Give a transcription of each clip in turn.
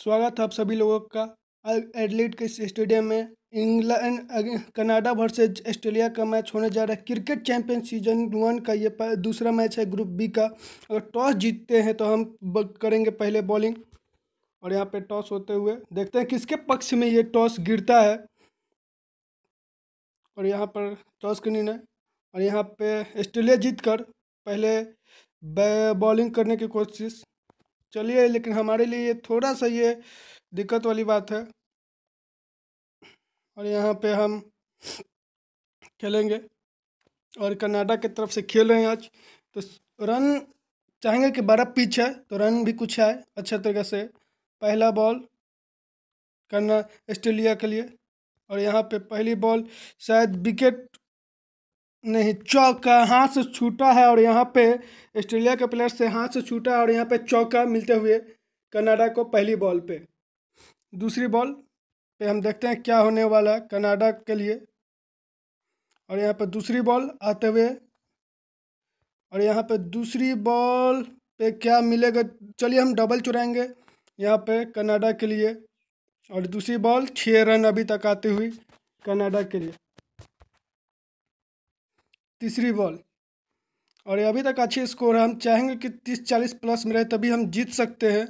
स्वागत है आप सभी लोगों का एडलिट के स्टेडियम में इंग्लैंड कनाडा वर्सेज ऑस्ट्रेलिया का मैच होने जा रहा है क्रिकेट चैंपियन सीजन वन का ये दूसरा मैच है ग्रुप बी का अगर टॉस जीतते हैं तो हम करेंगे पहले बॉलिंग और यहाँ पे टॉस होते हुए देखते हैं किसके पक्ष में ये टॉस गिरता है और यहाँ पर टॉस के निर्णय और यहाँ पे ऑस्ट्रेलिया जीत कर पहले बॉलिंग करने की कोशिश चलिए लेकिन हमारे लिए थोड़ा सा ये दिक्कत वाली बात है और यहाँ पे हम खेलेंगे और कनाडा की तरफ से खेल रहे हैं आज तो रन चाहेंगे कि बड़ा पिच है तो रन भी कुछ आए अच्छे तरीके से पहला बॉल करना ऑस्ट्रेलिया के लिए और यहाँ पे पहली बॉल शायद विकेट नहीं चौका हाथ से छूटा है और यहाँ पे ऑस्ट्रेलिया के प्लेयर से हाथ से छूटा है और यहाँ पे चौका मिलते हुए कनाडा को पहली बॉल पे दूसरी बॉल पे हम देखते हैं क्या होने वाला है कनाडा के लिए और यहाँ पे दूसरी बॉल आते हुए और यहाँ पे दूसरी बॉल पे क्या मिलेगा चलिए हम डबल चुराएंगे यहाँ पे कनाडा के लिए और दूसरी बॉल छः रन अभी तक आती हुई कनाडा के लिए तीसरी बॉल और ये अभी तक अच्छी स्कोर है हम चाहेंगे कि तीस चालीस प्लस में रहे तभी हम जीत सकते हैं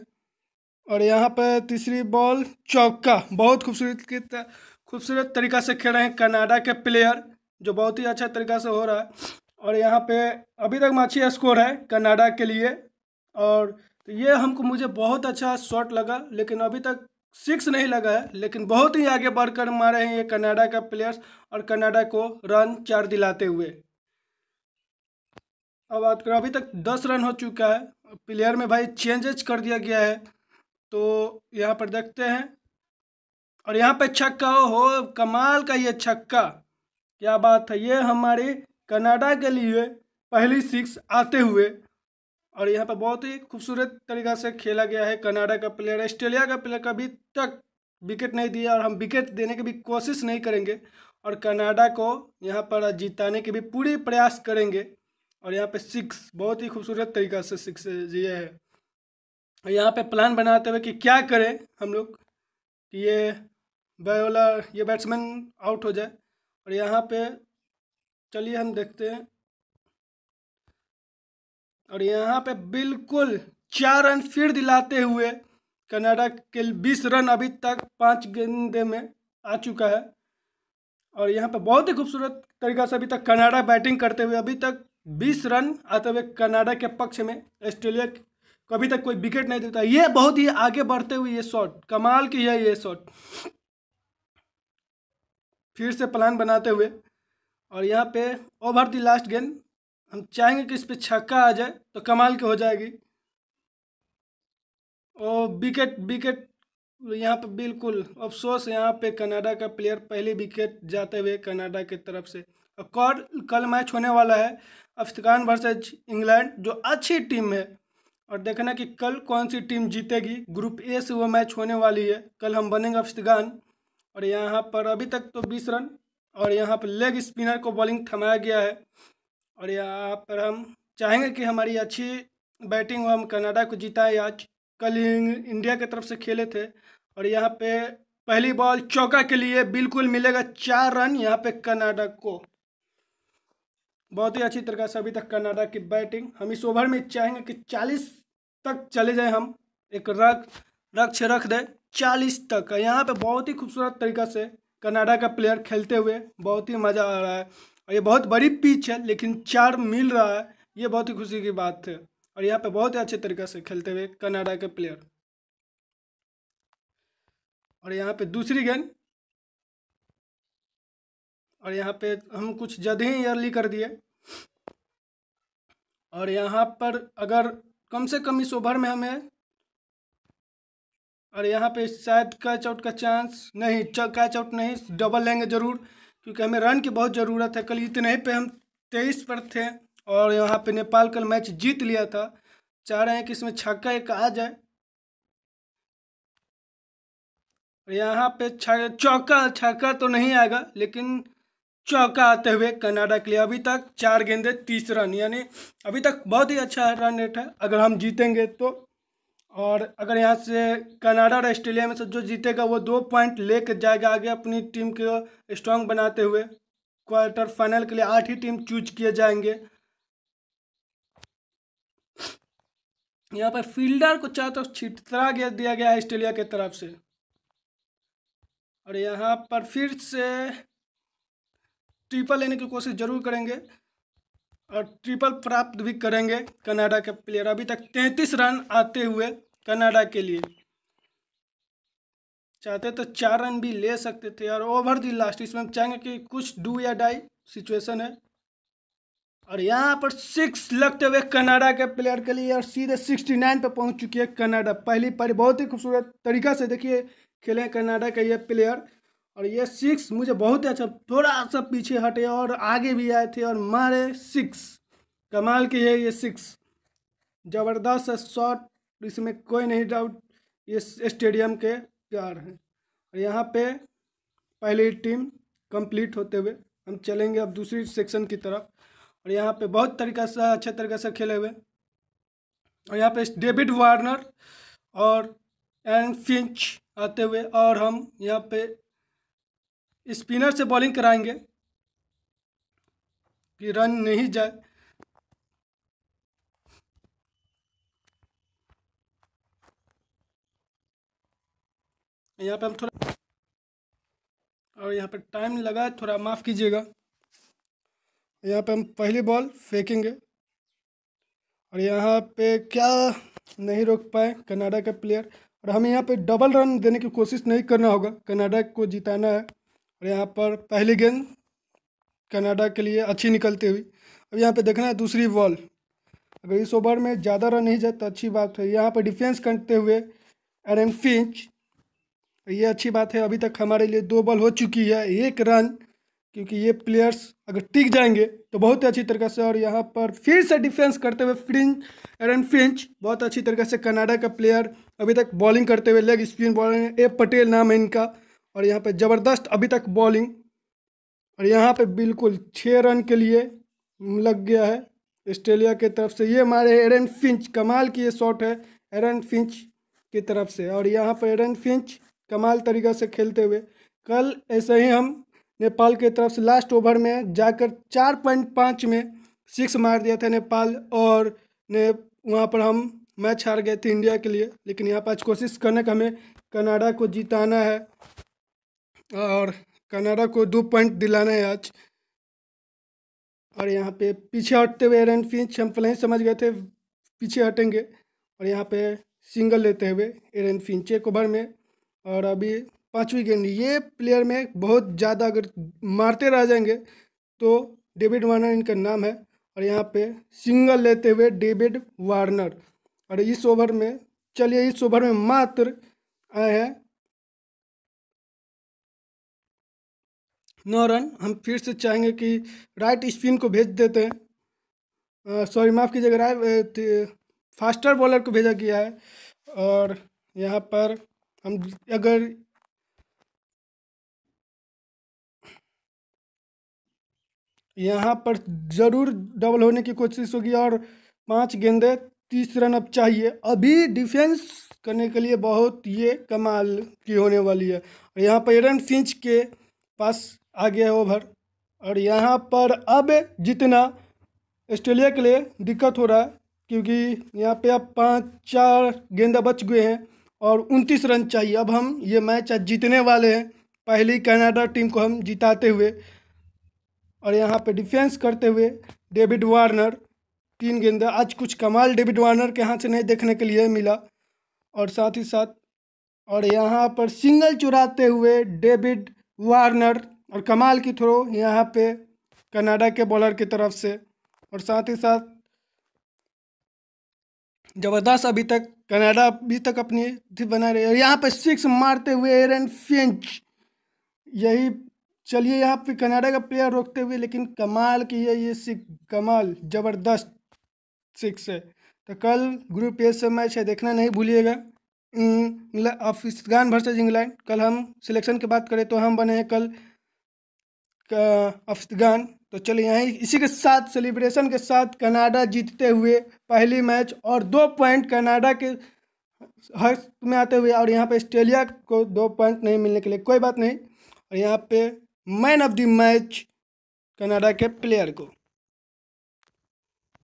और यहाँ पर तीसरी बॉल चौका बहुत खूबसूरत की खूबसूरत तरीका से खेल रहे हैं कनाडा के प्लेयर जो बहुत ही अच्छा तरीका से हो रहा है और यहाँ पे अभी तक अच्छी स्कोर है कनाडा के लिए और ये हमको मुझे बहुत अच्छा शॉट लगा लेकिन अभी तक सिक्स नहीं लगा है लेकिन बहुत ही आगे बढ़कर मारे हैं ये कनाडा का प्लेयर्स और कनाडा को रन चार दिलाते हुए अब बात करें अभी तक दस रन हो चुका है प्लेयर में भाई चेंजेज कर दिया गया है तो यहाँ पर देखते हैं और यहाँ पर छक्का हो, हो कमाल का ये छक्का क्या बात है ये हमारे कनाडा के लिए पहली सिक्स आते हुए और यहाँ पर बहुत ही खूबसूरत तरीका से खेला गया है कनाडा का प्लेयर ऑस्ट्रेलिया का प्लेयर कभी तक विकेट नहीं दिया और हम विकेट देने की भी कोशिश नहीं करेंगे और कनाडा को यहाँ पर जिताने के भी पूरी प्रयास करेंगे और यहाँ पे सिक्स बहुत ही खूबसूरत तरीका से सिक्स ये है और यहाँ पे प्लान बनाते हुए कि क्या करें हम लोग कि ये बॉलर ये बैट्समैन आउट हो जाए और यहाँ पे चलिए हम देखते हैं और यहाँ पे बिल्कुल चार रन फिर दिलाते हुए कनाडा के बीस रन अभी तक पाँच गेंदे में आ चुका है और यहाँ पे बहुत ही खूबसूरत तरीका से अभी तक कनाडा बैटिंग करते हुए अभी तक बीस रन आते हुए कनाडा के पक्ष में ऑस्ट्रेलिया कभी तक कोई विकेट नहीं देता ये बहुत ही आगे बढ़ते हुए ये शॉट कमाल की है ये शॉट फिर से प्लान बनाते हुए और यहाँ पे ओवर दी लास्ट गेंद हम चाहेंगे कि इस पर छक्का आ जाए तो कमाल की हो जाएगी और विकेट विकेट यहाँ पे बिल्कुल अफसोस यहाँ पे कनाडा का प्लेयर पहले विकेट जाते हुए कनाडा की तरफ से और कल मैच होने वाला है अफ्तान वर्सेज इंग्लैंड जो अच्छी टीम है और देखना कि कल कौन सी टीम जीतेगी ग्रुप ए से वो मैच होने वाली है कल हम बनेंगे अफ्तान और यहाँ पर अभी तक तो बीस रन और यहाँ पर लेग स्पिनर को बॉलिंग थमाया गया है और यहाँ पर हम चाहेंगे कि हमारी अच्छी बैटिंग हम कनाडा को जिताए आज कल इंडिया की तरफ से खेले थे और यहाँ पे पहली बॉल चौका के लिए बिल्कुल मिलेगा चार रन यहाँ पे कनाडा को बहुत ही अच्छी तरह से अभी तक कर्नाटक की बैटिंग हम इस ओवर में चाहेंगे कि चालीस तक चले जाए हम एक रख रक्ष रख दे चालीस तक यहाँ पे बहुत ही खूबसूरत तरीका से कनाडा का प्लेयर खेलते हुए बहुत ही मज़ा आ रहा है और ये बहुत बड़ी पिच है लेकिन चार मिल रहा है ये बहुत ही खुशी की बात है और यहाँ पे बहुत ही अच्छे तरीके से खेलते हुए कनाडा के प्लेयर और यहाँ पे दूसरी गेंद और यहाँ पे हम कुछ ही ईयरली कर दिए और यहाँ पर अगर कम से कम इस ओवर में हमें और यहाँ पे शायद कैच आउट का चांस नहीं कैच आउट नहीं डबल लेंगे ज़रूर क्योंकि हमें रन की बहुत ज़रूरत है कल इतने ही पे हम तेईस पर थे और यहाँ पे नेपाल कल मैच जीत लिया था चाह रहे हैं कि इसमें छक्का एक आ जाए और यहाँ पे छक्का चौका छक्का तो नहीं आएगा लेकिन चौका आते हुए कनाडा के लिए अभी तक चार गेंदे तीस रन यानी अभी तक बहुत ही अच्छा रन रेट है अगर हम जीतेंगे तो और अगर यहाँ से कनाडा और ऑस्ट्रेलिया में से जो जीतेगा वो दो पॉइंट ले कर जाएगा आगे अपनी टीम को स्ट्रांग बनाते हुए क्वार्टर फाइनल के लिए आठ ही टीम चूज किए जाएंगे यहाँ पर फील्डर को चार तरफ तो छिटरा गया दिया गया है ऑस्ट्रेलिया की तरफ से और यहाँ पर फिर से ट्रिपल लेने की कोशिश जरूर करेंगे और ट्रिपल प्राप्त भी करेंगे कनाडा के प्लेयर अभी तक तैंतीस रन आते हुए कनाडा के लिए चाहते तो चार रन भी ले सकते थे और ओवर दी लास्ट इसमें हम चाहेंगे कि कुछ डू या डाई सिचुएशन है और यहाँ पर सिक्स लगते हुए कनाडा के प्लेयर के लिए और सीधे सिक्सटी नाइन पर पहुँच चुकी है कनाडा पहली पारी बहुत ही खूबसूरत तरीका से देखिए खेले कनाडा के ये प्लेयर और ये सिक्स मुझे बहुत ही अच्छा थोड़ा सा पीछे हटे और आगे भी आए थे और मारे सिक्स कमाल की है ये सिक्स ज़बरदस्त शॉट इसमें कोई नहीं डाउट ये स्टेडियम के प्यार हैं और यहाँ पे पहली टीम कंप्लीट होते हुए हम चलेंगे अब दूसरी सेक्शन की तरफ और यहाँ पे बहुत तरीका से अच्छे तरीके से खेले हुए और यहाँ पे डेविड वार्नर और एन फिंच आते हुए और हम यहाँ पे स्पिनर से बॉलिंग कराएंगे कि रन नहीं जाए यहाँ पे हम थोड़ा और यहाँ पे टाइम लगा है थोड़ा माफ़ कीजिएगा यहाँ पे हम पहली बॉल फेंकेंगे और यहाँ पे क्या नहीं रोक पाए कनाडा का प्लेयर और हमें यहाँ पे डबल रन देने की कोशिश नहीं करना होगा कनाडा को जिताना है और यहाँ पर पहली गेंद कनाडा के लिए अच्छी निकलती हुई अब यहाँ पे देखना है दूसरी बॉल अगर इस ओवर में ज़्यादा रन नहीं जाए तो अच्छी बात है यहाँ पर डिफेंस करते हुए एरन फिंच ये अच्छी बात है अभी तक हमारे लिए दो बॉल हो चुकी है एक रन क्योंकि ये प्लेयर्स अगर टिक जाएंगे तो बहुत ही अच्छी तरीके से और यहाँ पर फिर से डिफेंस करते हुए एर एरन फिंच बहुत अच्छी तरीके से कनाडा का प्लेयर अभी तक बॉलिंग करते हुए leg spin bowler A Patel नाम है इनका और यहाँ पे ज़बरदस्त अभी तक बॉलिंग और यहाँ पे बिल्कुल छः रन के लिए लग गया है ऑस्ट्रेलिया के तरफ से ये हमारे एरन फिंच कमाल की ये शॉट है एरन फिंच की तरफ से और यहाँ पर एरन फिंच कमाल तरीक़ा से खेलते हुए कल ऐसे ही हम नेपाल की तरफ से लास्ट ओवर में जाकर चार पॉइंट पाँच में सिक्स मार दिया था नेपाल और ने वहाँ पर हम मैच हार गए थे इंडिया के लिए लेकिन यहाँ पर आज कोशिश करने का हमें कनाडा को जिताना है और कनाडा को दो पॉइंट दिलाना है आज और यहाँ पे पीछे हटते हुए एरन फिंच हम पहले समझ गए थे पीछे हटेंगे और यहाँ पे सिंगल लेते हुए एरन फिंच एक ओवर में और अभी पाँचवीं गेंद ये प्लेयर में बहुत ज़्यादा अगर मारते रह जाएंगे तो डेविड वार्नर इनका नाम है और यहाँ पे सिंगल लेते हुए डेविड वार्नर और इस ओवर में चलिए इस ओवर में मात्र आए हैं नौ रन हम फिर से चाहेंगे कि राइट स्पिन को भेज देते हैं सॉरी माफ़ कीजिएगा राय फास्टर बॉलर को भेजा गया है और यहाँ पर हम अगर यहाँ पर ज़रूर डबल होने की कोशिश होगी और पांच गेंदे तीस रन अब चाहिए अभी डिफेंस करने के लिए बहुत ये कमाल की होने वाली है और यहाँ पर एरन फिंच के पास आ गया ओवर और यहाँ पर अब जितना ऑस्ट्रेलिया के लिए दिक्कत हो रहा है क्योंकि यहाँ पे अब पाँच चार गेंदा बच गए हैं और उनतीस रन चाहिए अब हम ये मैच आज जीतने वाले हैं पहली कनाडा टीम को हम जिताते हुए और यहाँ पे डिफेंस करते हुए डेविड वार्नर तीन गेंदा आज कुछ कमाल डेविड वार्नर के हाथ से नहीं देखने के लिए मिला और साथ ही साथ और यहाँ पर सिंगल चुराते हुए डेविड वार्नर और कमाल की थ्रो यहाँ पे कनाडा के बॉलर की तरफ से और साथ ही साथ ज़बरदस्त अभी तक कनाडा अभी तक अपनी थी बना रही है और यहाँ पर सिक्स मारते हुए एरन फिंच यही चलिए यहाँ पे कनाडा का प्लेयर रोकते हुए लेकिन कमाल की है ये सिक्स कमाल ज़बरदस्त सिक्स है तो कल ग्रुप ए से मैच है देखना नहीं भूलिएगा मतलब अफगान भर्सेज इंग्लैंड कल हम सिलेक्शन की बात करें तो हम बने हैं कल अफगान तो चलिए यहीं इसी के साथ सेलिब्रेशन के साथ कनाडा जीतते हुए पहली मैच और दो पॉइंट कनाडा के हस्त में आते हुए और यहाँ पे ऑस्ट्रेलिया को दो पॉइंट नहीं मिलने के लिए कोई बात नहीं और यहाँ पे man of the match Canada के प्लेयर को